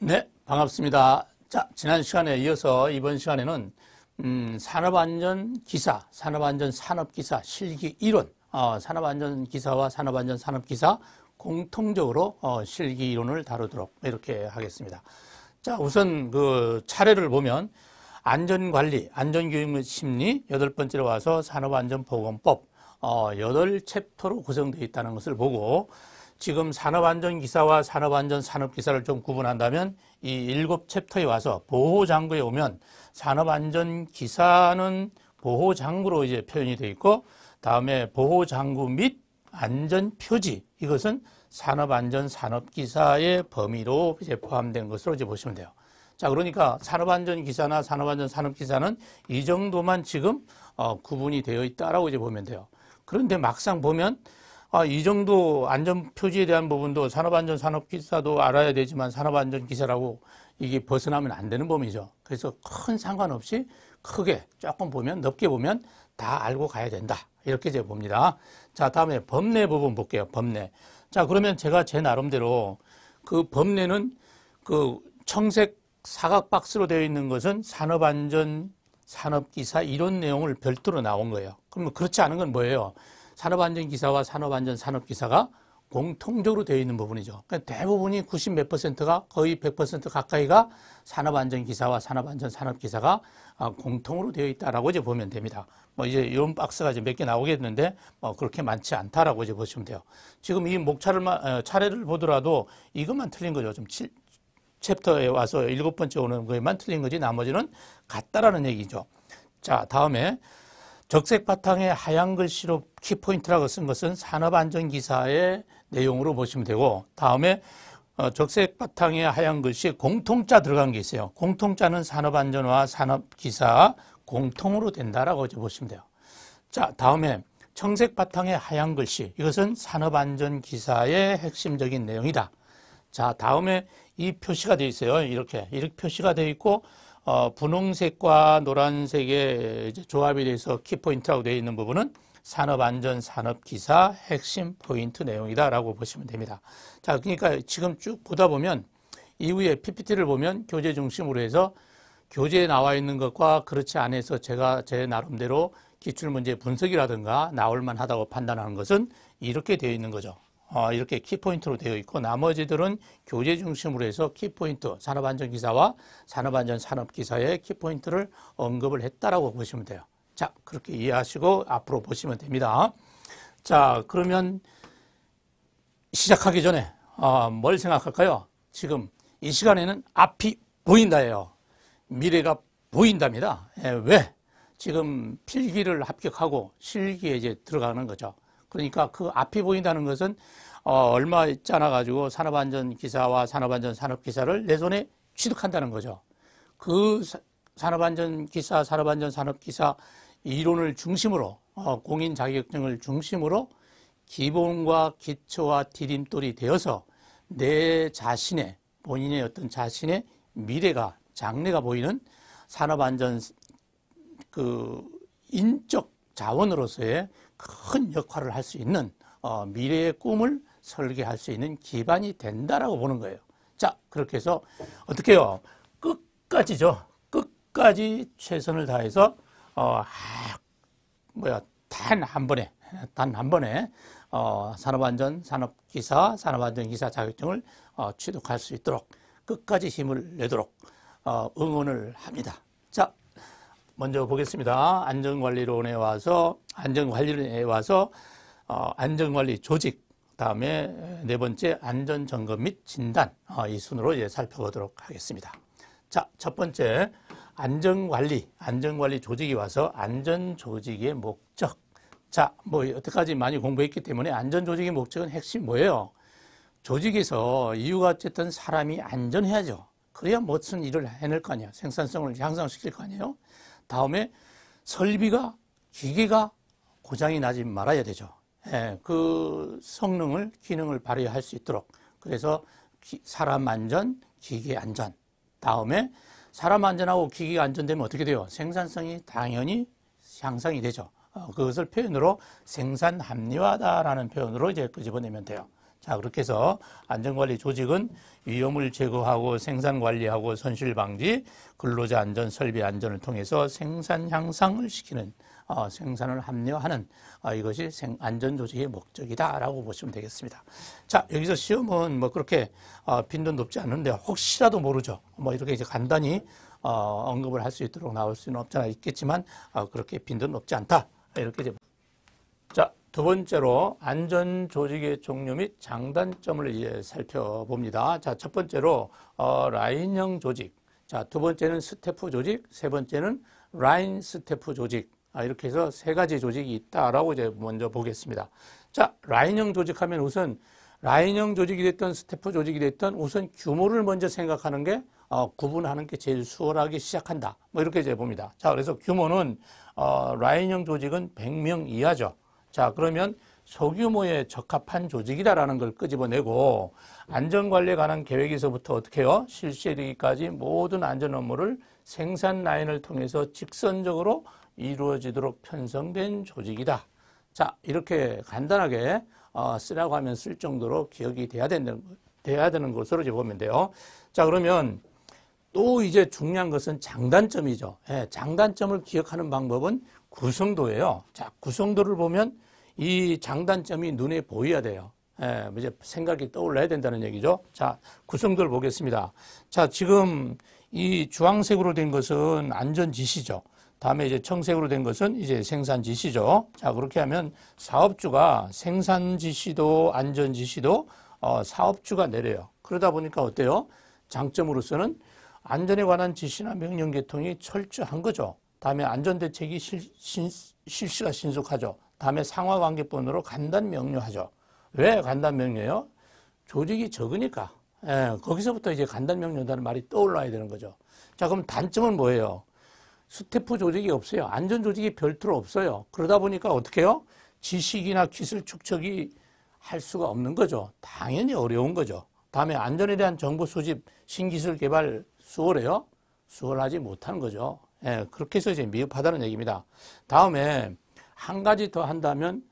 네, 반갑습니다. 자, 지난 시간에 이어서 이번 시간에는 음, 산업안전 기사, 산업안전 산업기사 실기 이론, 어, 산업안전 기사와 산업안전 산업기사 공통적으로 어, 실기 이론을 다루도록 이렇게 하겠습니다. 자, 우선 그 차례를 보면 안전관리, 안전교육 및 심리, 여덟 번째로 와서 산업안전보건법, 어, 여덟 챕터로 구성되어 있다는 것을 보고 지금 산업안전기사와 산업안전산업기사를 좀 구분한다면 이 일곱 챕터에 와서 보호장구에 오면 산업안전기사는 보호장구로 이제 표현이 돼 있고 다음에 보호장구 및 안전표지 이것은 산업안전산업기사의 범위로 이제 포함된 것으로 이제 보시면 돼요. 자 그러니까 산업안전기사나 산업안전산업기사는 이 정도만 지금 어, 구분이 되어 있다라고 이제 보면 돼요. 그런데 막상 보면 아, 이 정도 안전 표지에 대한 부분도 산업안전 산업기사도 알아야 되지만 산업안전기사라고 이게 벗어나면 안 되는 범위죠. 그래서 큰 상관없이 크게 조금 보면 넓게 보면 다 알고 가야 된다. 이렇게 제가 봅니다. 자, 다음에 법례 부분 볼게요. 법례. 자, 그러면 제가 제 나름대로 그 법례는 그 청색 사각 박스로 되어 있는 것은 산업안전 산업기사 이런 내용을 별도로 나온 거예요. 그러면 그렇지 않은 건 뭐예요? 산업안전기사와 산업안전 산업기사가 공통적으로 되어 있는 부분이죠. 그러니까 대부분이 90 몇 퍼센트가 거의 100% 가까이가 산업안전기사와 산업안전 산업기사가 아, 공통으로 되어 있다라고 이제 보면 됩니다. 뭐 이제 이런 박스가 이제 몇 개 나오겠는데 뭐 그렇게 많지 않다라고 이제 보시면 돼요. 지금 이 목차를 어, 차례를 보더라도 이것만 틀린 거죠. 좀 7, 챕터에 와서 일곱 번째 오는 거에만 틀린 거지 나머지는 같다라는 얘기죠. 자 다음에 적색 바탕에 하얀 글씨로 키포인트라고 쓴 것은 산업안전기사의 내용으로 보시면 되고 다음에 어, 적색 바탕에 하얀 글씨에 공통자 들어간 게 있어요. 공통자는 산업안전화 산업기사 공통으로 된다라고 보시면 돼요. 자 다음에 청색 바탕에 하얀 글씨 이것은 산업안전기사의 핵심적인 내용이다. 자 다음에 이 표시가 되어 있어요. 이렇게 이렇게 표시가 되어 있고 어, 분홍색과 노란색의 조합이 돼서 키포인트라고 되어 있는 부분은 산업안전 산업기사 핵심 포인트 내용이다라고 보시면 됩니다. 자, 그러니까 지금 쭉 보다 보면 이후에 PPT를 보면 교재 중심으로 해서 교재에 나와 있는 것과 그렇지 않아서 제가 제 나름대로 기출문제 분석이라든가 나올 만하다고 판단하는 것은 이렇게 되어 있는 거죠. 어, 이렇게 키포인트로 되어 있고 나머지들은 교재 중심으로 해서 키포인트 산업안전기사와 산업안전 산업기사의 키포인트를 언급을 했다라고 보시면 돼요. 자 그렇게 이해하시고 앞으로 보시면 됩니다. 자 그러면 시작하기 전에 어, 뭘 생각할까요? 지금 이 시간에는 앞이 보인다예요. 미래가 보인답니다. 예, 왜? 지금 필기를 합격하고 실기에 이제 들어가는 거죠. 그러니까 그 앞이 보인다는 것은 어, 얼마 있지 짜아 가지고 산업안전 기사와 산업안전 산업 기사를 내 손에 취득한다는 거죠. 그 산업안전 기사, 산업안전 산업 기사 이론을 중심으로 어, 공인 자격증을 중심으로 기본과 기초와 디딤돌이 되어서 내 자신의 본인의 어떤 자신의 미래가 장래가 보이는 산업안전 그 인적 자원으로서의 큰 역할을 할 수 있는 어, 미래의 꿈을 설계할 수 있는 기반이 된다라고 보는 거예요. 자, 그렇게 해서 어떻게 해요 끝까지죠. 끝까지 최선을 다해서 어, 하, 뭐야 단 한 번에 단 한 번에 어, 산업안전 산업기사 산업안전기사 자격증을 어, 취득할 수 있도록 끝까지 힘을 내도록 어, 응원을 합니다. 먼저 보겠습니다. 안전관리론에 와서 안전관리론에 와서 어, 안전관리 조직 다음에 네 번째 안전 점검 및 진단 어, 이 순으로 이제 살펴보도록 하겠습니다. 자, 첫 번째 안전관리 안전관리 조직이 와서 안전 조직의 목적. 자, 뭐 여태까지 많이 공부했기 때문에 안전 조직의 목적은 핵심 뭐예요? 조직에서 이유가 어쨌든 사람이 안전해야죠. 그래야 무슨 일을 해낼 거 아니에요. 생산성을 향상시킬 거 아니에요. 다음에 설비가 기계가 고장이 나지 말아야 되죠. 예, 그 성능을 기능을 발휘할 수 있도록 그래서 기, 사람 안전, 기계 안전 다음에 사람 안전하고 기계가 안전되면 어떻게 돼요? 생산성이 당연히 향상이 되죠. 어, 그것을 표현으로 생산 합리화다라는 표현으로 이제 끄집어내면 그 돼요. 자, 그렇게 해서 안전관리 조직은 위험을 제거하고 생산 관리하고 손실 방지, 근로자 안전, 설비 안전을 통해서 생산 향상을 시키는 어, 생산을 합리화하는 어, 이것이 생, 안전 조직의 목적이다라고 보시면 되겠습니다. 자 여기서 시험은 뭐 그렇게 어, 빈도 높지 않은데 혹시라도 모르죠. 뭐 이렇게 이제 간단히 어, 언급을 할 수 있도록 나올 수는 없잖아 있겠지만 어, 그렇게 빈도 높지 않다 이렇게 이제. 두 번째로 안전 조직의 종류 및 장단점을 이제 살펴봅니다. 자, 첫 번째로 어, 라인형 조직. 자, 두 번째는 스태프 조직, 세 번째는 라인 스태프 조직. 아, 이렇게 해서 세 가지 조직이 있다라고 이제 먼저 보겠습니다. 자, 라인형 조직하면 우선 라인형 조직이 됐던 스태프 조직이 됐던 우선 규모를 먼저 생각하는 게 어, 구분하는 게 제일 수월하게 시작한다. 뭐 이렇게 이제 봅니다. 자, 그래서 규모는 어, 라인형 조직은 100명 이하죠. 자, 그러면 소규모에 적합한 조직이다라는 걸 끄집어내고 안전관리에 관한 계획에서부터 어떻게 해요? 실시되기까지 모든 안전 업무를 생산 라인을 통해서 직선적으로 이루어지도록 편성된 조직이다. 자, 이렇게 간단하게 어, 쓰라고 하면 쓸 정도로 기억이 돼야 되는, 돼야 되는 것으로 이제 보면 돼요. 자, 그러면 또 이제 중요한 것은 장단점이죠. 예, 장단점을 기억하는 방법은 구성도예요. 자, 구성도를 보면 이 장단점이 눈에 보여야 돼요. 예, 뭐 이제 생각이 떠올라야 된다는 얘기죠. 자, 구성들 보겠습니다. 자, 지금 이 주황색으로 된 것은 안전 지시죠. 다음에 이제 청색으로 된 것은 이제 생산 지시죠. 자, 그렇게 하면 사업주가 생산 지시도 안전 지시도 어, 사업주가 내려요. 그러다 보니까 어때요? 장점으로서는 안전에 관한 지시나 명령 개통이 철저한 거죠. 다음에 안전 대책이 실시가 신속하죠. 다음에 상하관계번으로 간단 명료하죠. 왜 간단 명료요 조직이 적으니까. 예, 거기서부터 이제 간단 명료라는 말이 떠올라야 되는 거죠. 자, 그럼 단점은 뭐예요? 스태프 조직이 없어요. 안전 조직이 별도로 없어요. 그러다 보니까 어떻게 해요? 지식이나 기술 축적이 할 수가 없는 거죠. 당연히 어려운 거죠. 다음에 안전에 대한 정보 수집, 신기술 개발 수월해요? 수월하지 못하는 거죠. 예, 그렇게 해서 이제 미흡하다는 얘기입니다. 다음에 한 가지 더 한다면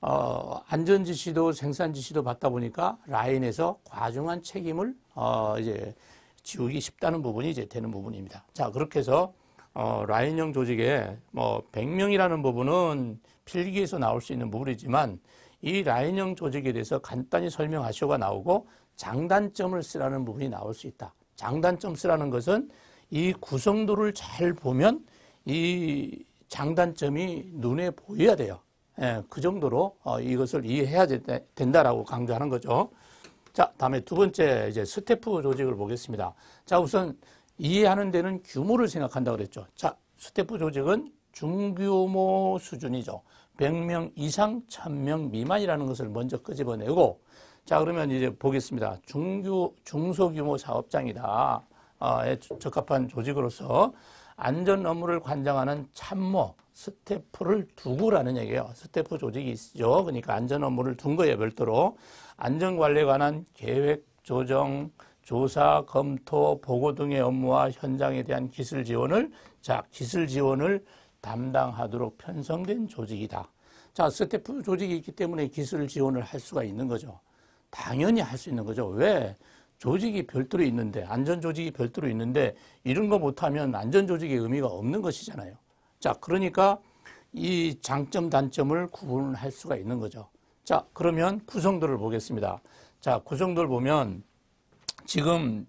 어, 안전 지시도 생산 지시도 받다 보니까 라인에서 과중한 책임을 어, 이제 지우기 쉽다는 부분이 이제 되는 부분입니다. 자 그렇게 해서 어, 라인형 조직의 뭐 100명이라는 부분은 필기에서 나올 수 있는 부분이지만 이 라인형 조직에 대해서 간단히 설명하시오가 나오고 장단점을 쓰라는 부분이 나올 수 있다. 장단점 쓰라는 것은 이 구성도를 잘 보면 이 장단점이 눈에 보여야 돼요. 예, 그 정도로 어, 이것을 이해해야 된다라고 강조하는 거죠. 자, 다음에 두 번째 이제 스태프 조직을 보겠습니다. 자, 우선 이해하는 데는 규모를 생각한다 그랬죠. 자, 스태프 조직은 중규모 수준이죠. 100명 이상 1000명 미만이라는 것을 먼저 끄집어내고 자, 그러면 이제 보겠습니다. 중규 중소규모 사업장이다. 아, 적합한 조직으로서 안전 업무를 관장하는 참모, 스태프를 두고라는 얘기예요. 스태프 조직이 있죠. 그러니까 안전 업무를 둔 거예요. 별도로. 안전 관리에 관한 계획, 조정, 조사, 검토, 보고 등의 업무와 현장에 대한 기술 지원을 자, 기술 지원을 담당하도록 편성된 조직이다. 자, 스태프 조직이 있기 때문에 기술 지원을 할 수가 있는 거죠. 당연히 할 수 있는 거죠. 왜? 조직이 별도로 있는데 안전 조직이 별도로 있는데 이런 거 못하면 안전 조직의 의미가 없는 것이잖아요. 자 그러니까 이 장점 단점을 구분할 수가 있는 거죠. 자 그러면 구성도를 보겠습니다. 자 구성도를 보면 지금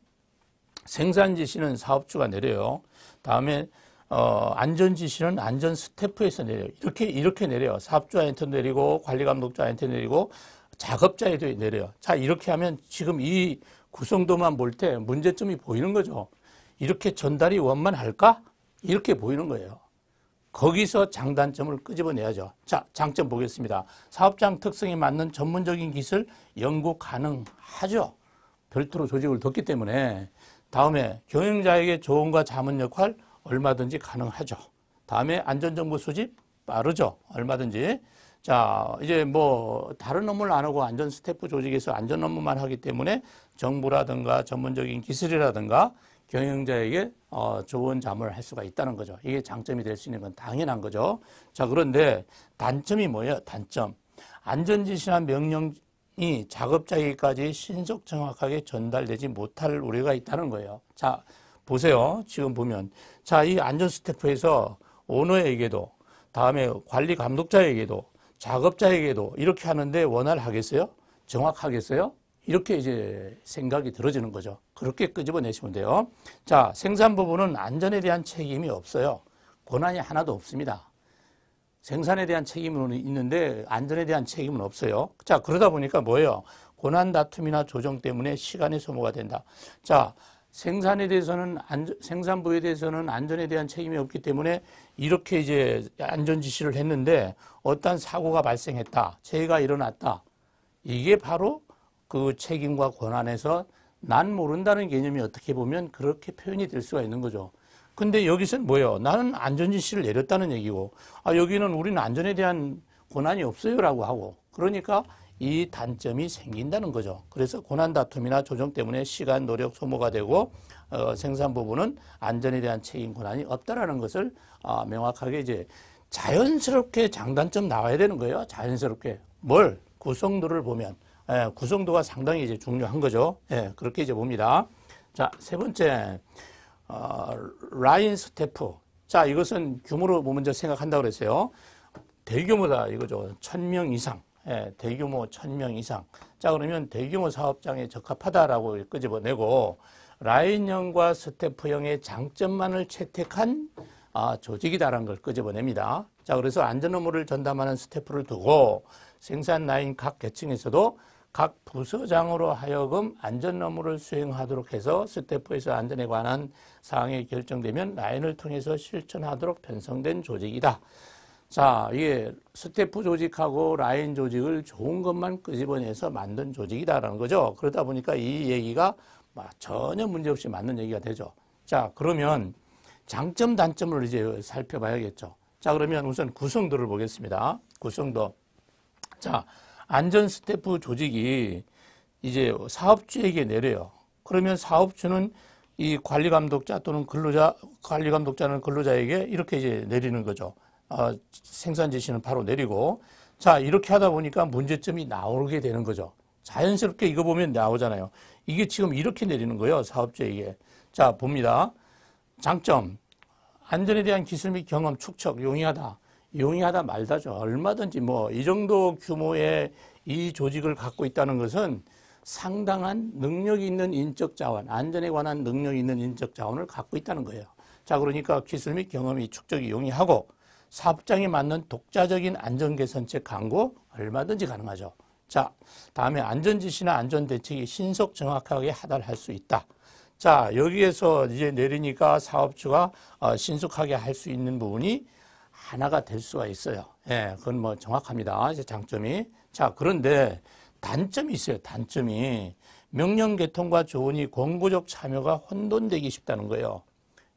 생산 지시는 사업주가 내려요. 다음에 어, 안전 지시는 안전 스태프에서 내려요. 이렇게 이렇게 내려요. 사업주한테 내리고 관리 감독자한테 내리고 작업자에도 내려요. 자 이렇게 하면 지금 이 구성도만 그 볼때 문제점이 보이는 거죠. 이렇게 전달이 원만할까? 이렇게 보이는 거예요. 거기서 장단점을 끄집어내야죠. 자, 장점 보겠습니다. 사업장 특성에 맞는 전문적인 기술 연구 가능하죠. 별도로 조직을 뒀기 때문에 다음에 경영자에게 조언과 자문 역할 얼마든지 가능하죠. 다음에 안전정보 수집 빠르죠. 얼마든지. 자, 이제 뭐 다른 업무를 안 하고 안전 스태프 조직에서 안전 업무만 하기 때문에 정부라든가 전문적인 기술이라든가 경영자에게 어, 좋은 잠을 할 수가 있다는 거죠. 이게 장점이 될 수 있는 건 당연한 거죠. 자, 그런데 단점이 뭐예요? 단점. 안전지시나 명령이 작업자에게까지 신속 정확하게 전달되지 못할 우려가 있다는 거예요. 자, 보세요. 지금 보면. 자, 이 안전 스태프에서 오너에게도 다음에 관리 감독자에게도 작업자에게도 이렇게 하는데 원활하겠어요? 정확하겠어요? 이렇게 이제 생각이 들어지는 거죠. 그렇게 끄집어내시면 돼요. 자, 생산부분은 안전에 대한 책임이 없어요. 권한이 하나도 없습니다. 생산에 대한 책임은 있는데 안전에 대한 책임은 없어요. 자, 그러다 보니까 뭐예요? 권한 다툼이나 조정 때문에 시간이 소모가 된다. 자, 생산에 대해서는 안전, 생산부에 대해서는 안전에 대한 책임이 없기 때문에 이렇게 이제 안전 지시를 했는데 어떠한 사고가 발생했다, 재해가 일어났다. 이게 바로 그 책임과 권한에서 난 모른다는 개념이 어떻게 보면 그렇게 표현이 될 수가 있는 거죠. 근데 여기서는 뭐예요? 나는 안전 지시를 내렸다는 얘기고, 아 여기는 우리는 안전에 대한 권한이 없어요라고 하고, 그러니까 이 단점이 생긴다는 거죠. 그래서 고난 다툼이나 조정 때문에 시간, 노력 소모가 되고 어, 생산 부분은 안전에 대한 책임 권한이 없다라는 것을 아, 명확하게 이제 자연스럽게 장단점 나와야 되는 거예요. 자연스럽게 뭘 구성도를 보면 예, 구성도가 상당히 이제 중요한 거죠. 예, 그렇게 이제 봅니다. 자, 세 번째 어, 라인 스태프. 자, 이것은 규모로 뭐 먼저 생각한다고 그랬어요. 대규모다 이거죠. 천 명 이상. 예, 대규모 천 명 이상. 자, 그러면 대규모 사업장에 적합하다라고 끄집어내고 라인형과 스태프형의 장점만을 채택한 아, 조직이다라는 걸 끄집어냅니다. 자, 그래서 안전 업무를 전담하는 스태프를 두고 생산 라인 각 계층에서도 각 부서장으로 하여금 안전 업무를 수행하도록 해서 스태프에서 안전에 관한 사항이 결정되면 라인을 통해서 실천하도록 편성된 조직이다. 자, 이게 스태프 조직하고 라인 조직을 좋은 것만 끄집어내서 만든 조직이다라는 거죠. 그러다 보니까 이 얘기가 전혀 문제없이 맞는 얘기가 되죠. 자, 그러면 장점, 단점을 이제 살펴봐야겠죠. 자, 그러면 우선 구성도를 보겠습니다. 구성도. 자, 안전 스태프 조직이 이제 사업주에게 내려요. 그러면 사업주는 이 관리 감독자 또는 근로자, 관리 감독자는 근로자에게 이렇게 이제 내리는 거죠. 어, 생산 지시는 바로 내리고 자 이렇게 하다 보니까 문제점이 나오게 되는 거죠. 자연스럽게 이거 보면 나오잖아요. 이게 지금 이렇게 내리는 거예요. 사업자에게. 자 봅니다. 장점 안전에 대한 기술 및 경험 축적 용이하다. 용이하다 말다죠. 얼마든지 뭐 이 정도 규모의 이 조직을 갖고 있다는 것은 상당한 능력이 있는 인적 자원, 안전에 관한 능력이 있는 인적 자원을 갖고 있다는 거예요. 자, 그러니까 기술 및 경험이 축적이 용이하고 사업장에 맞는 독자적인 안전개선책 광고 얼마든지 가능하죠. 자, 다음에 안전지시나 안전대책이 신속 정확하게 하달할 수 있다. 자, 여기에서 이제 내리니까 사업주가 어, 신속하게 할 수 있는 부분이 하나가 될 수가 있어요. 예, 그건 뭐 정확합니다. 이제 장점이. 자, 그런데 단점이 있어요. 단점이. 명령 개통과 조언이 권고적 참여가 혼돈되기 쉽다는 거예요.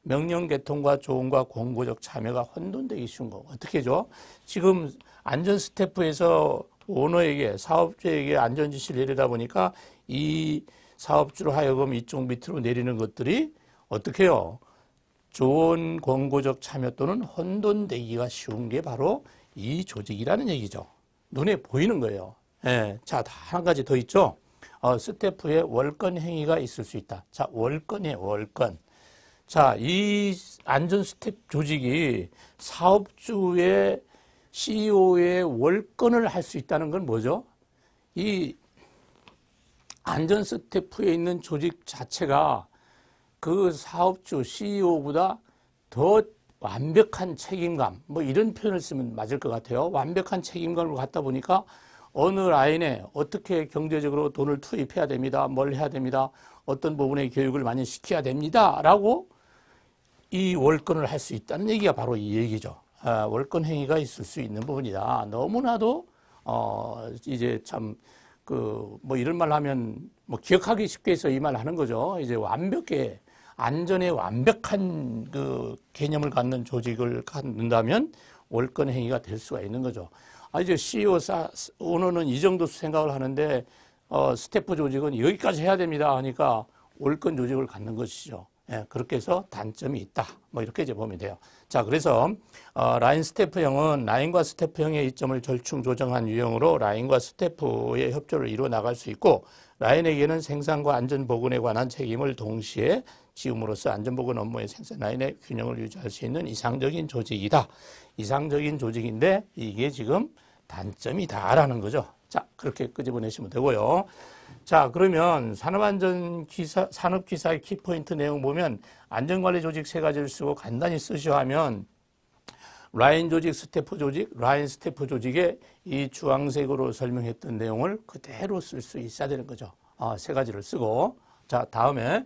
명령 개통과 조언과 권고적 참여가 혼돈되기 쉬운 거. 어떻게죠? 지금 안전 스태프에서 오너에게 사업주에게 안전 지시를 내리다 보니까 이 사업주로 하여금 이쪽 밑으로 내리는 것들이 어떻게 해요? 좋은 권고적 참여 또는 혼돈되기가 쉬운 게 바로 이 조직이라는 얘기죠. 눈에 보이는 거예요. 예. 자, 한 가지 더 있죠. 어, 스태프의 월권 행위가 있을 수 있다. 자, 월권이에요, 월권. 자, 이 안전 스텝 조직이 사업주의 CEO의 월권을 할 수 있다는 건 뭐죠? 이 안전 스태프에 있는 조직 자체가 그 사업주 CEO보다 더 완벽한 책임감 뭐 이런 표현을 쓰면 맞을 것 같아요. 완벽한 책임감을 갖다 보니까 어느 라인에 어떻게 경제적으로 돈을 투입해야 됩니다. 뭘 해야 됩니다. 어떤 부분의 교육을 많이 시켜야 됩니다. 라고 이 월권을 할 수 있다는 얘기가 바로 이 얘기죠. 아, 월권 행위가 있을 수 있는 부분이다. 너무나도 어, 이제 참 그 뭐 이런 말 하면 뭐 기억하기 쉽게 해서 이 말 하는 거죠. 이제 완벽해 안전에 완벽한 그 개념을 갖는 조직을 갖는다면 월권 행위가 될 수가 있는 거죠. 아 이제 CEO 사 오너는 이 정도 생각을 하는데 어 스태프 조직은 여기까지 해야 됩니다 하니까 월권 조직을 갖는 것이죠. 예, 그렇게 해서 단점이 있다. 뭐 이렇게 이제 보면 돼요. 자, 그래서 어, 라인 스태프형은 라인과 스태프형의 이점을 절충 조정한 유형으로 라인과 스태프의 협조를 이루어 나갈 수 있고 라인에게는 생산과 안전보건에 관한 책임을 동시에 지음으로써 안전보건 업무의 생산 라인의 균형을 유지할 수 있는 이상적인 조직이다. 이상적인 조직인데 이게 지금 단점이다라는 거죠. 자, 그렇게 끄집어내시면 되고요. 자, 그러면 산업안전기사, 산업기사의 키포인트 내용 보면 안전관리 조직 세 가지를 쓰고 간단히 쓰셔 하면 라인 조직, 스태프 조직, 라인 스태프 조직의 이 주황색으로 설명했던 내용을 그대로 쓸 수 있어야 되는 거죠. 어, 세 가지를 쓰고. 자, 다음에,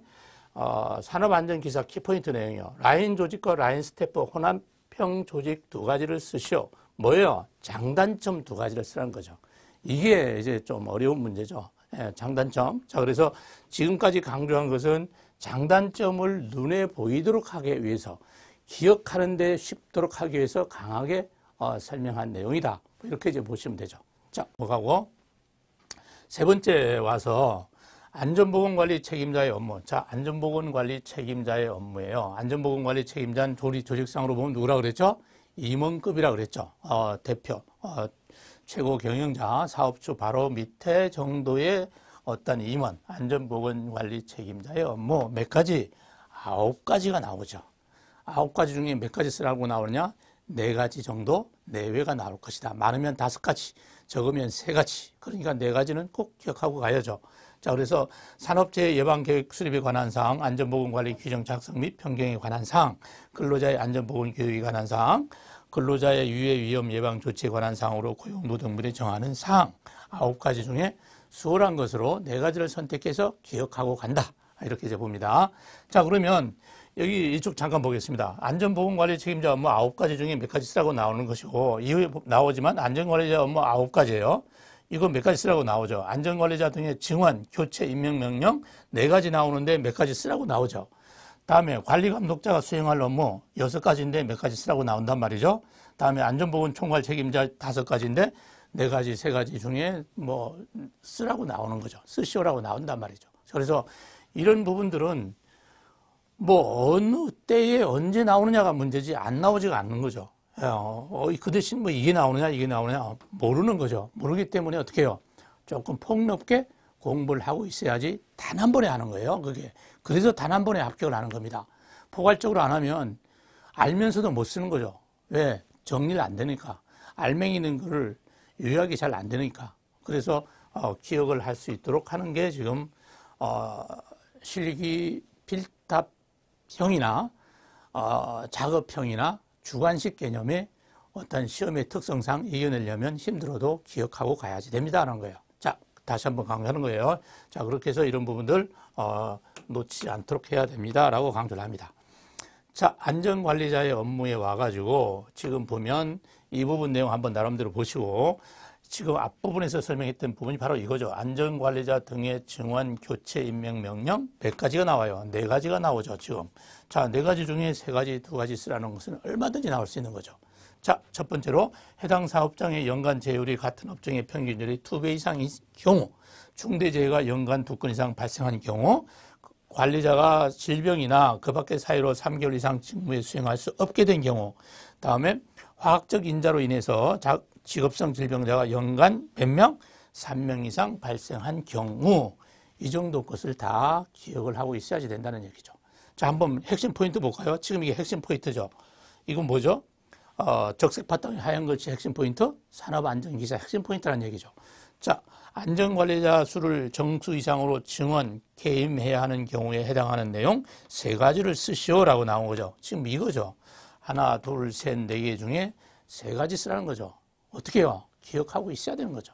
어, 산업안전기사 키포인트 내용이요. 라인 조직과 라인 스태프 혼합형 조직 두 가지를 쓰시오. 뭐예요? 장단점 두 가지를 쓰라는 거죠. 이게 이제 좀 어려운 문제죠. 예, 장단점. 자, 그래서 지금까지 강조한 것은 장단점을 눈에 보이도록 하기 위해서 기억하는데 쉽도록 하기 위해서 강하게 어, 설명한 내용이다. 이렇게 이제 보시면 되죠. 자, 뭐가고 세 번째 와서 안전보건관리 책임자의 업무. 자, 안전보건관리 책임자의 업무예요. 안전보건관리 책임자는 조리 조직상으로 보면 누구라 그랬죠? 임원급이라 그랬죠. 어, 대표, 어, 최고 경영자 사업주 바로 밑에 정도의 어떤 임원, 안전보건관리 책임자의 업무 몇 가지, 아홉 가지가 나오죠. 아홉 가지 중에 몇 가지 쓰라고 나오느냐? 네 가지 정도 내외가 나올 것이다. 많으면 다섯 가지, 적으면 세 가지. 그러니까 네 가지는 꼭 기억하고 가야죠. 자, 그래서 산업재해 예방계획 수립에 관한 사항, 안전보건관리 규정 작성 및 변경에 관한 사항, 근로자의 안전보건 교육에 관한 사항, 근로자의 유해 위험 예방 조치에 관한 사항으로 고용노동부에 정하는 사항 아홉 가지 중에 수월한 것으로 네 가지를 선택해서 기억하고 간다. 이렇게 이제 봅니다. 자, 그러면 여기 이쪽 잠깐 보겠습니다. 안전보건관리 책임자 업무 아홉 가지 중에 몇 가지 쓰라고 나오는 것이고, 이후에 나오지만 안전관리자 업무 아홉 가지예요. 이거 몇 가지 쓰라고 나오죠. 안전관리자 등의 증언, 교체, 임명명령 네 가지 나오는데 몇 가지 쓰라고 나오죠. 다음에 관리감독자가 수행할 업무 여섯 가지인데몇 가지 쓰라고 나온단 말이죠. 다음에 안전보건 총괄 책임자 다섯 가지인데 네 가지, 세 가지 중에 뭐 쓰라고 나오는 거죠. 쓰시오라고 나온단 말이죠. 그래서 이런 부분들은 뭐 어느 때에 언제 나오느냐가 문제지 안 나오지가 않는 거죠. 어, 어 그 대신 뭐 이게 나오느냐 이게 나오느냐 모르는 거죠. 모르기 때문에 어떻게 해요? 조금 폭넓게 공부를 하고 있어야지 단 한 번에 하는 거예요. 그게. 그래서 단 한 번에 합격을 하는 겁니다. 포괄적으로 안 하면 알면서도 못 쓰는 거죠. 왜? 정리를 안 되니까. 알맹이는 거를 요약이 잘 안 되니까. 그래서 어, 기억을 할 수 있도록 하는 게 지금 어, 실기 필답형이나 어, 작업형이나 주관식 개념의 어떤 시험의 특성상 이겨내려면 힘들어도 기억하고 가야지 됩니다라는 거예요. 다시 한번 강조하는 거예요. 자, 그렇게 해서 이런 부분들 어, 놓지 않도록 해야 됩니다라고 강조를 합니다. 자, 안전관리자의 업무에 와가지고 지금 보면 이 부분 내용 한번 나름대로 보시고 지금 앞부분에서 설명했던 부분이 바로 이거죠. 안전관리자 등의 증언 교체 임명 명령 100가지가 나와요. 4가지가 나오죠, 지금. 자, 4가지 중에 3가지, 2가지 쓰라는 것은 얼마든지 나올 수 있는 거죠. 자, 첫 번째로 해당 사업장의 연간 재율이 같은 업종의 평균율이 2배 이상인 경우, 중대재해가 연간 두 건 이상 발생한 경우, 관리자가 질병이나 그 밖의 사유로 3개월 이상 직무에 수행할 수 없게 된 경우, 다음에 화학적 인자로 인해서 직업성 질병자가 연간 몇 명? 3명 이상 발생한 경우, 이 정도 것을 다 기억을 하고 있어야지 된다는 얘기죠. 자, 한번 핵심 포인트 볼까요? 지금 이게 핵심 포인트죠. 이건 뭐죠? 어, 적색 바탕이 하얀 것씨 핵심 포인트, 산업 안전 기사 핵심 포인트라는 얘기죠. 자, 안전 관리자 수를 정수 이상으로 증언, 개임해야 하는 경우에 해당하는 내용 세 가지를 쓰시오라고 나온 거죠. 지금 이거죠. 하나, 둘, 셋, 네 개 중에 세 가지 쓰라는 거죠. 어떻게 요 기억하고 있어야 되는 거죠.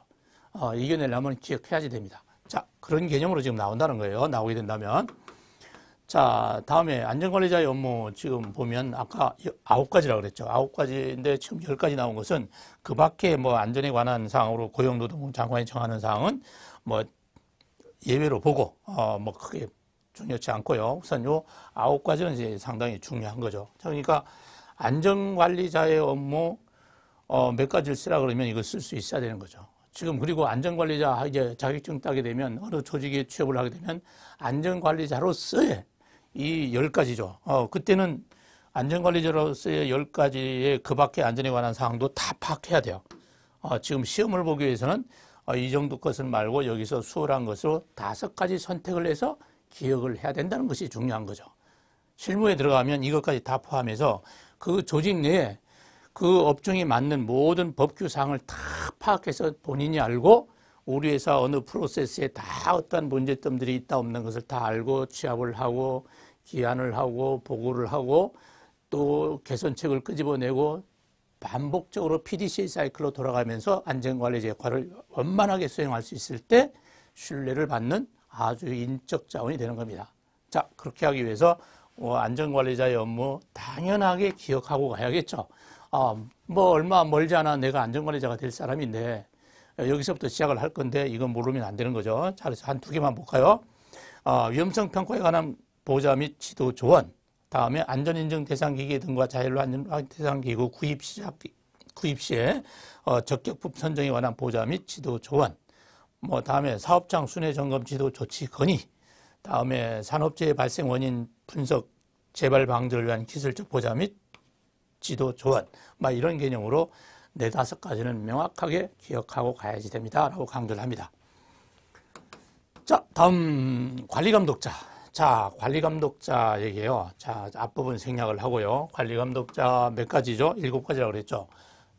어, 이겨내려면 기억해야지 됩니다. 자, 그런 개념으로 지금 나온다는 거예요. 나오게 된다면. 자, 다음에 안전관리자의 업무 지금 보면 아까 아홉 가지라고 그랬죠. 아홉 가지인데 지금 열 가지 나온 것은 그 밖에 뭐 안전에 관한 사항으로 고용노동부 장관이 정하는 사항은 뭐 예외로 보고 어 뭐 크게 중요치 않고요. 우선 요 아홉 가지는 이제 상당히 중요한 거죠. 그러니까 안전관리자의 업무 어 몇 가지를 쓰라 그러면 이거 쓸 수 있어야 되는 거죠. 지금 그리고 안전관리자 이제 자격증 따게 되면 어느 조직에 취업을 하게 되면 안전관리자로 서의 이 열가지죠 어, 그때는 안전관리자로서의 열가지의그 밖에 안전에 관한 사항도 다 파악해야 돼요. 어, 지금 시험을 보기 위해서는 어, 이 정도 것은 말고 여기서 수월한 것으로 다섯 가지 선택을 해서 기억을 해야 된다는 것이 중요한 거죠. 실무에 들어가면 이것까지 다 포함해서 그 조직 내에 그 업종에 맞는 모든 법규사항을 다 파악해서 본인이 알고 우리 회사 어느 프로세스에 다 어떤 문제점들이 있다 없는 것을 다 알고 취합을 하고 기한을 하고 보고를 하고 또 개선책을 끄집어내고 반복적으로 PDCA 사이클로 돌아가면서 안전관리 제과를 원만하게 수행할 수 있을 때 신뢰를 받는 아주 인적 자원이 되는 겁니다. 자 그렇게 하기 위해서 어, 안전관리자의 업무 당연하게 기억하고 가야겠죠. 아, 뭐 얼마 멀지 않아 내가 안전관리자가 될 사람인데 네. 여기서부터 시작을 할 건데 이건 모르면 안 되는 거죠. 자, 그래서 한 두 개만 볼까요? 아, 위험성 평가에 관한 보좌 및 지도 조언, 다음에 안전인증 대상기기 등과 자율로 안전 대상기구 구입 시작 구입 시에 어, 적격품 선정에 관한 보좌 및 지도 조언, 뭐 다음에 사업장 순회 점검 지도 조치 건의, 다음에 산업재해 발생 원인 분석 재발 방지를 위한 기술적 보좌 및 지도 조언, 막 이런 개념으로 네 다섯 가지는 명확하게 기억하고 가야지 됩니다라고 강조를 합니다. 자, 다음 관리 감독자 자, 관리감독자 얘기예요. 자, 앞부분 생략을 하고요. 관리감독자 몇 가지죠? 일곱 가지라고 그랬죠.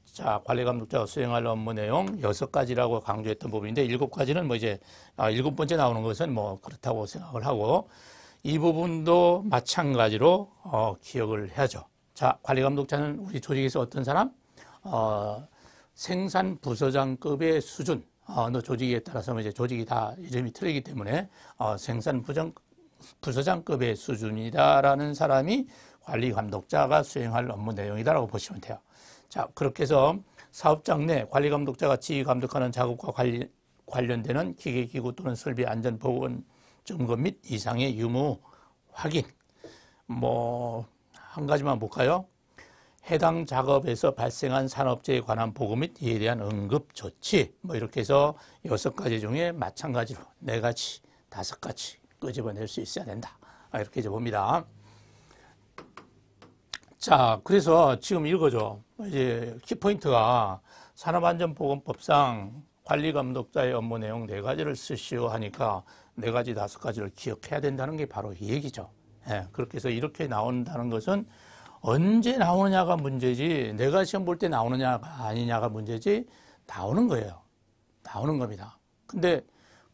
자, 관리감독자가 수행할 업무 내용 여섯 가지라고 강조했던 부분인데 일곱 가지는 뭐 이제 아, 일곱 번째 나오는 것은 뭐 그렇다고 생각을 하고 이 부분도 마찬가지로 어, 기억을 해야죠. 자, 관리감독자는 우리 조직에서 어떤 사람? 어, 생산 부서장급의 수준. 어, 너 조직에 따라서 뭐 이제 조직이 다 이름이 틀리기 때문에 어, 생산 부정 부서장급의 수준이다라는 사람이 관리 감독자가 수행할 업무 내용이다라고 보시면 돼요. 자, 그렇게 해서 사업장 내 관리 감독자가 지휘 감독하는 작업과 관리, 관련되는 기계 기구 또는 설비 안전 보건 점검 및 이상의 유무 확인. 뭐 한 가지만 볼까요? 해당 작업에서 발생한 산업재해 관한 보고 및 이에 대한 응급 조치 뭐 이렇게 해서 여섯 가지 중에 마찬가지로 네 가지, 다섯 가지 끄집어낼 수 있어야 된다. 아, 이렇게 이제 봅니다. 자, 그래서 지금 읽어줘. 이제 키포인트가 산업안전보건법상 관리감독자의 업무 내용 네 가지를 쓰시오 하니까 네 가지, 다섯 가지를 기억해야 된다는 게 바로 이 얘기죠. 예, 그렇게 해서 이렇게 나온다는 것은 언제 나오느냐가 문제지 내가 시험 볼 때 나오느냐가 아니냐가 문제지 나오는 거예요. 나오는 겁니다. 근데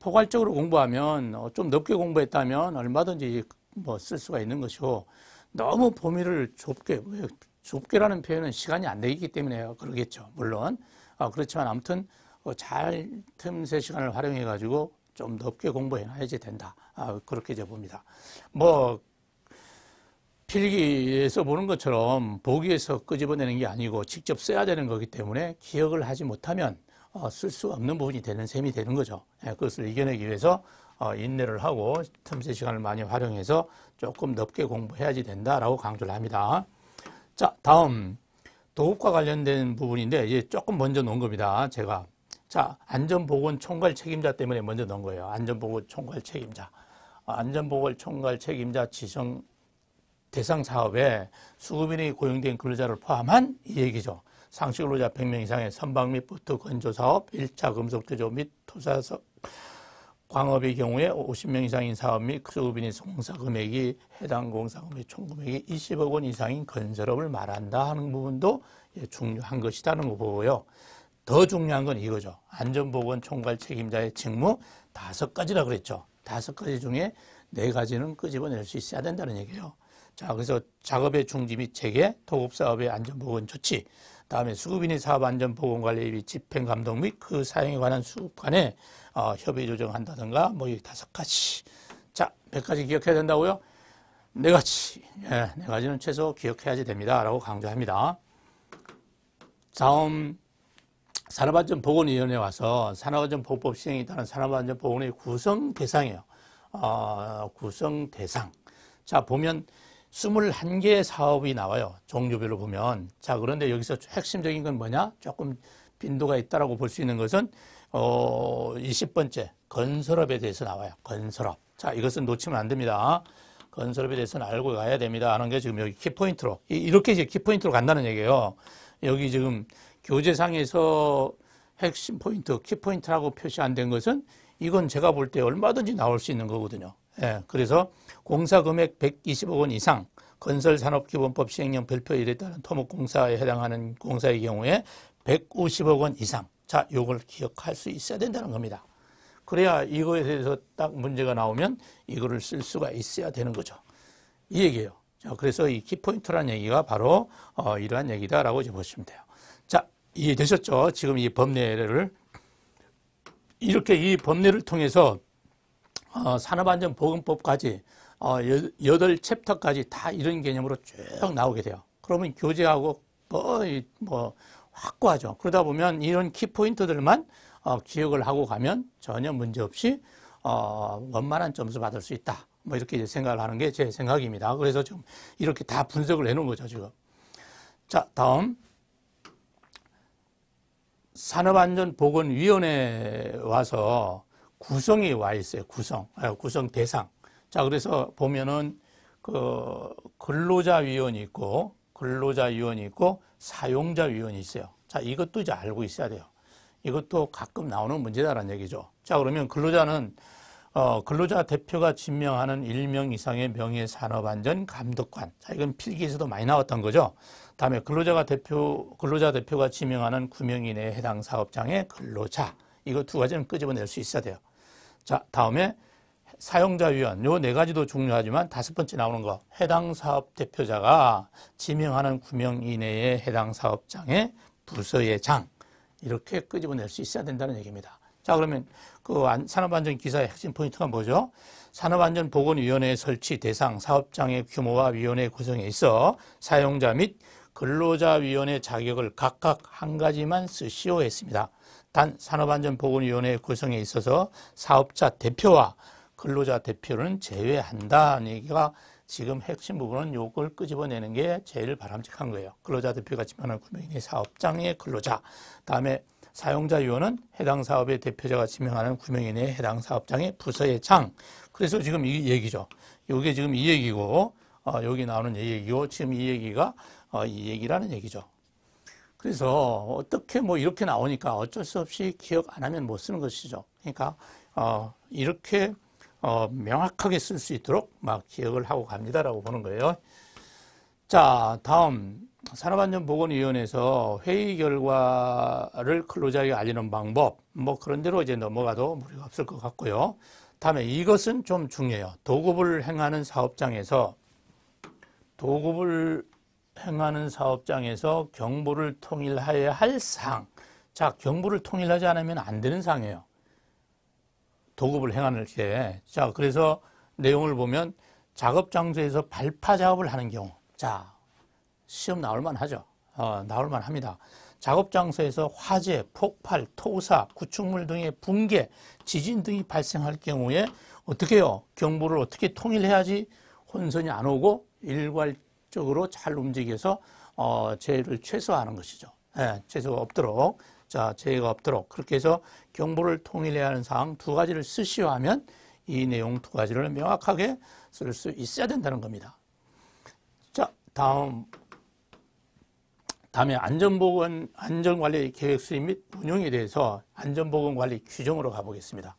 포괄적으로 공부하면 어, 좀높게 공부했다면 얼마든지 뭐쓸 수가 있는 것이고 너무 범위를 좁게 좁게라는 표현은 시간이 안 되기 때문에 그러겠죠. 물론 아, 그렇지만 아무튼 어, 잘 틈새 시간을 활용해 가지고 좀높게 공부해 놔야지 된다. 아, 그렇게 이제 봅니다. 뭐 필기에서 보는 것처럼 보기에서 끄집어내는 게 아니고 직접 써야 되는 거기 때문에 기억을 하지 못하면 어, 쓸 수 없는 부분이 되는 셈이 되는 거죠. 예, 그것을 이겨내기 위해서 어, 인내를 하고 틈새 시간을 많이 활용해서 조금 넓게 공부해야지 된다라고 강조를 합니다. 자, 다음 도읍과 관련된 부분인데 이제 조금 먼저 놓은 겁니다. 제가 자 안전보건 총괄 책임자 때문에 먼저 넣은 거예요. 안전보건 총괄 책임자, 어, 안전보건 총괄 책임자 지정 대상 사업에 수급인이 고용된 근로자를 포함한 이 얘기죠. 상식으로자 100명 이상의 선박 및 보트 건조 사업, 1차 금속 제조 및 토사 광업의 경우에 50명 이상인 사업 및 소급인의 공사 금액이 해당 공사 금액 총 금액이 20억 원 이상인 건설업을 말한다 하는 부분도 예, 중요한 것이라는거 보고요. 더 중요한 건 이거죠. 안전보건 총괄 책임자의 직무 다섯 가지라 그랬죠. 다섯 가지 중에 네 가지는 끄집어낼 수 있어야 된다는 얘기예요. 자, 그래서 작업의 중지 및 재개, 도급 사업의 안전보건 조치, 다음에 수급인의 사업안전보건관리비 집행감독 및 그 사용에 관한 수급관에 어, 협의 조정한다든가 뭐 이 다섯 가지 자몇 가지 기억해야 된다고요? 네 가지 예, 네 가지는 최소 기억해야지 됩니다라고 강조합니다. 다음 산업안전보건위원회 에 와서 산업안전보건법 시행에 따른 산업안전보건의 구성 대상이에요. 어, 구성 대상. 자 보면 2 1 개의 사업이 나와요. 종류별로 보면. 자, 그런데 여기서 핵심적인 건 뭐냐? 조금 빈도가 있다라고 볼 수 있는 것은 어, 20번째 건설업에 대해서 나와요. 건설업. 자, 이것은 놓치면 안 됩니다. 건설업에 대해서는 알고 가야 됩니다. 하는 게 지금 여기 키포인트로 이렇게 이제 키포인트로 간다는 얘기예요. 여기 지금 교재상에서 핵심 포인트, 키포인트라고 표시 안 된 것은 이건 제가 볼 때 얼마든지 나올 수 있는 거거든요. 예, 그래서 공사 금액 120억 원 이상 건설산업기본법 시행령 별표1에 따른 토목공사에 해당하는 공사의 경우에 150억 원 이상 자 요걸 기억할 수 있어야 된다는 겁니다. 그래야 이거에 대해서 딱 문제가 나오면 이거를 쓸 수가 있어야 되는 거죠. 이 얘기예요. 자, 그래서 이 키포인트라는 얘기가 바로 어, 이러한 얘기다라고 이제 보시면 돼요. 자, 이해되셨죠? 지금 이 법례를 이렇게 이 법례를 통해서 어, 산업안전보건법까지 어, 여덟 챕터까지 다 이런 개념으로 쭉 나오게 돼요. 그러면 교재하고 거의 뭐 확고하죠. 그러다 보면 이런 키포인트들만 어, 기억을 하고 가면 전혀 문제없이 어, 원만한 점수 받을 수 있다. 뭐 이렇게 생각을 하는 게 제 생각입니다. 그래서 지금 이렇게 다 분석을 해놓은 거죠, 지금. 자, 다음. 산업안전보건위원회에 와서 구성이 와 있어요. 구성, 아, 구성 대상. 자, 그래서 보면은 그 근로자 위원이 있고 근로자 위원이 있고 사용자 위원이 있어요. 자, 이것도 이제 알고 있어야 돼요. 이것도 가끔 나오는 문제다라는 얘기죠. 자, 그러면 근로자는 어, 근로자 대표가 지명하는 1명 이상의 명예 산업 안전 감독관. 자, 이건 필기에서도 많이 나왔던 거죠. 다음에 근로자가 대표 근로자 대표가 지명하는 9명 이내의 해당 사업장의 근로자. 이거 두 가지는 끄집어낼 수 있어야 돼요. 자, 다음에 사용자 위원 요 네 가지도 중요하지만 다섯 번째 나오는 거 해당 사업 대표자가 지명하는 구명이내에 해당 사업장의 부서의 장 이렇게 끄집어낼 수 있어야 된다는 얘기입니다. 자 그러면 그 산업안전 기사의 핵심 포인트가 뭐죠? 산업안전보건위원회 설치 대상 사업장의 규모와 위원회 구성에 있어 사용자 및 근로자위원회 자격을 각각 한 가지만 쓰시오 했습니다. 단 산업안전보건위원회 구성에 있어서 사업자 대표와 근로자 대표는 제외한다는 얘기가 지금 핵심 부분은 요걸 끄집어내는 게 제일 바람직한 거예요. 근로자 대표가 지만한 구명이의 사업장의 근로자, 다음에 사용자 위원은 해당 사업의 대표자가 지명하는 구명인의 해당 사업장의 부서의 장. 그래서 지금 이 얘기죠. 요게 지금 이 얘기고, 어, 여기 나오는 얘기고, 지금 이 얘기가 어, 이 얘기라는 얘기죠. 그래서 어떻게 뭐 이렇게 나오니까 어쩔 수 없이 기억 안 하면 못 쓰는 것이죠. 그러니까 어, 이렇게 어, 명확하게 쓸 수 있도록 막 기억을 하고 갑니다라고 보는 거예요. 자, 다음 산업안전보건위원회에서 회의 결과를 근로자에게 알리는 방법 뭐 그런 대로 이제 넘어가도 무리가 없을 것 같고요. 다음에 이것은 좀 중요해요. 도급을 행하는 사업장에서 도급을 행하는 사업장에서 경보를 통일해야 할 상. 자, 경보를 통일하지 않으면 안 되는 상이에요. 도급을 행하는 때. 자, 그래서 내용을 보면 작업 장소에서 발파 작업을 하는 경우. 자, 시험 나올만 하죠. 어, 나올만 합니다. 작업 장소에서 화재, 폭발, 토사, 구축물 등의 붕괴, 지진 등이 발생할 경우에 어떻게 해요? 경보를 어떻게 통일해야지 혼선이 안 오고 일괄 적으로 잘 움직여서 어, 재해를 최소화하는 것이죠. 예, 재수 없도록 자 재해가 없도록 그렇게 해서 경보를 통일해야 하는 사항 두 가지를 쓰시오 하면 이 내용 두 가지를 명확하게 쓸 수 있어야 된다는 겁니다. 자 다음 다음에 안전보건 안전관리 계획 수립 및 운영에 대해서 안전보건관리 규정으로 가보겠습니다.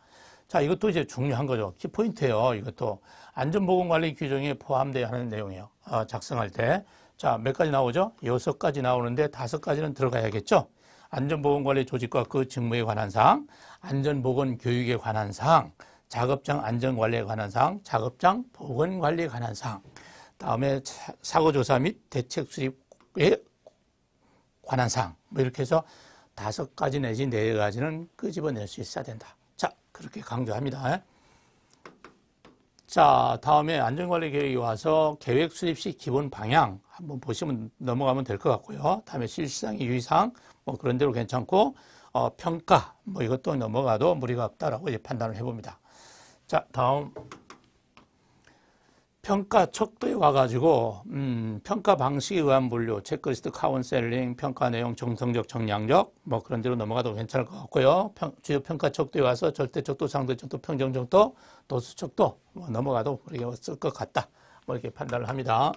자 이것도 이제 중요한 거죠. 키포인트예요. 이것도 안전보건관리 규정에 포함되어야 하는 내용이에요. 어, 작성할 때 자, 몇 가지 나오죠? 여섯 가지 나오는데 다섯 가지는 들어가야겠죠? 안전보건관리 조직과 그 직무에 관한 사항, 안전보건 교육에 관한 사항, 작업장 안전관리에 관한 사항, 작업장 보건관리에 관한 사항, 다음에 사고조사 및 대책 수립에 관한 사항, 뭐 이렇게 해서 다섯 가지 내지 네 가지는 끄집어낼 수 있어야 된다. 자, 그렇게 강조합니다. 자, 다음에 안전관리 계획이 와서 계획 수립 시 기본 방향 한번 보시면 넘어가면 될 것 같고요. 다음에 실상의 유의사항 뭐 그런 대로 괜찮고 어, 평가 뭐 이것도 넘어가도 무리가 없다라고 이제 판단을 해봅니다. 자, 다음 평가 척도에 와가지고 음, 평가 방식에 의한 분류, 체크리스트, 카운셀링, 평가 내용, 정성적, 정량적 뭐 그런 데로 넘어가도 괜찮을 것 같고요. 평, 주요 평가 척도에 와서 절대 척도, 상대 척도, 평정 척도, 도수 척도 뭐 넘어가도 우리가 쓸것 같다. 뭐 이렇게 판단을 합니다.